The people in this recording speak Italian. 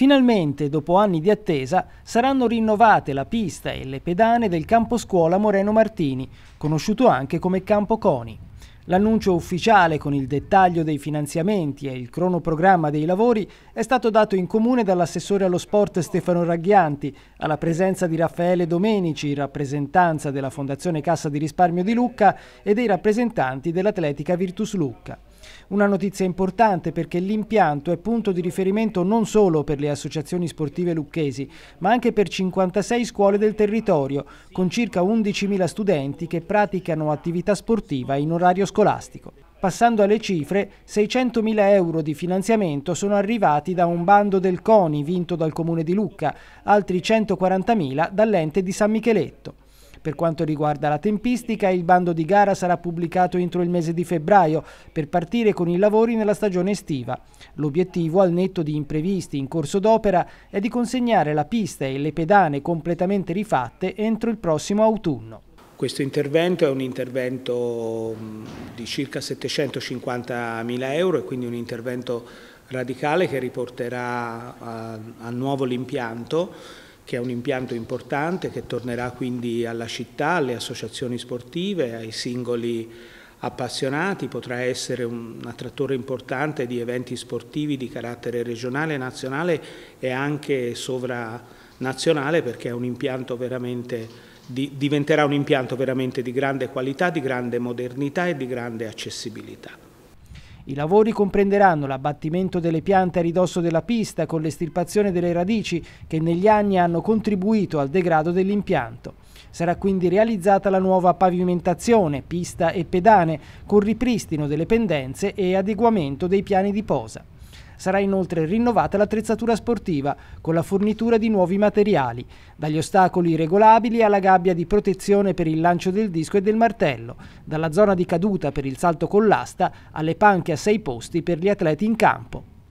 Finalmente, dopo anni di attesa, saranno rinnovate la pista e le pedane del campo scuola Moreno Martini, conosciuto anche come Campo Coni. L'annuncio ufficiale con il dettaglio dei finanziamenti e il cronoprogramma dei lavori è stato dato in comune dall'assessore allo sport Stefano Ragghianti, alla presenza di Raffaele Domenici, rappresentanza della Fondazione Cassa di Risparmio di Lucca e dei rappresentanti dell'Atletica Virtus Lucca. Una notizia importante perché l'impianto è punto di riferimento non solo per le associazioni sportive lucchesi, ma anche per 56 scuole del territorio, con circa 11.000 studenti che praticano attività sportiva in orario scolastico. Passando alle cifre, 600.000 euro di finanziamento sono arrivati da un bando del CONI vinto dal Comune di Lucca, altri 140.000 dall'ente di San Micheletto. Per quanto riguarda la tempistica, il bando di gara sarà pubblicato entro il mese di febbraio per partire con i lavori nella stagione estiva. L'obiettivo, al netto di imprevisti in corso d'opera, è di consegnare la pista e le pedane completamente rifatte entro il prossimo autunno. Questo intervento è un intervento mm, di circa 750 euro e quindi un intervento radicale che riporterà a, eh, a nuovo l'impianto che è un impianto importante che tornerà quindi alla città, alle associazioni sportive, ai singoli appassionati, potrà essere un attrattore importante di eventi sportivi di carattere regionale, nazionale e anche sovranazionale perché un di, diventerà un impianto veramente di grande qualità, di grande modernità e di grande accessibilità. I lavori comprenderanno l'abbattimento delle piante a ridosso della pista con l'estirpazione delle radici che negli anni hanno contribuito al degrado dell'impianto. Sarà quindi realizzata la nuova pavimentazione, pista e pedane, con ripristino delle pendenze e adeguamento dei piani di posa. Sarà inoltre rinnovata l'attrezzatura sportiva con la fornitura di nuovi materiali, dagli ostacoli regolabili alla gabbia di protezione per il lancio del disco e del martello, dalla zona di caduta per il salto con l'asta alle panche a sei posti per gli atleti in campo.